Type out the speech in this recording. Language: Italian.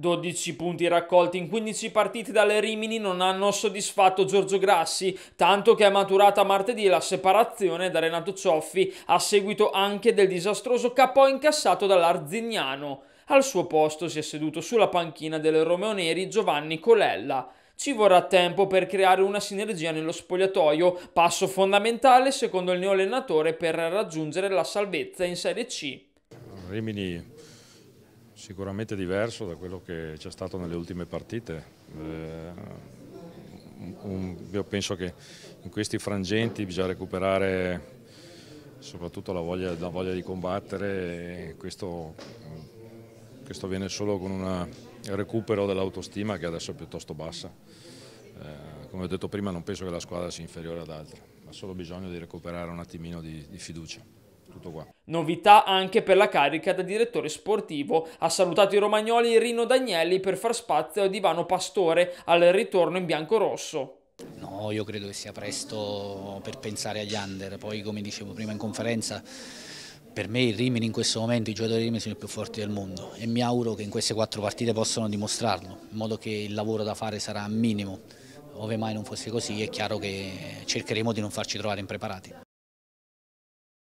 12 punti raccolti in 15 partite dalle Rimini non hanno soddisfatto Giorgio Grassi, tanto che è maturata martedì la separazione da Renato Cioffi a seguito anche del disastroso capo incassato dall'Arzignano. Al suo posto si è seduto sulla panchina del Romeo Neri Giovanni Colella. Ci vorrà tempo per creare una sinergia nello spogliatoio, passo fondamentale secondo il neo allenatore per raggiungere la salvezza in Serie C. Rimini Sicuramente diverso da quello che c'è stato nelle ultime partite. Eh, un, io penso che in questi frangenti bisogna recuperare soprattutto la voglia, la voglia di combattere e questo, questo, viene solo con un recupero dell'autostima che adesso è piuttosto bassa. Eh, come ho detto prima non penso che la squadra sia inferiore ad altre, ha solo bisogno di recuperare un attimino di, di fiducia. Tutto qua. Novità anche per la carica da direttore sportivo. Ha salutato i romagnoli Rino Dagnelli per far spazio a Divano Pastore al ritorno in bianco-rosso. No, io credo che sia presto per pensare agli under, poi come dicevo prima in conferenza per me il Rimini in questo momento, i giocatori Rimini sono i più forti del mondo e mi auguro che in queste quattro partite possano dimostrarlo, in modo che il lavoro da fare sarà minimo. Ove mai non fosse così è chiaro che cercheremo di non farci trovare impreparati.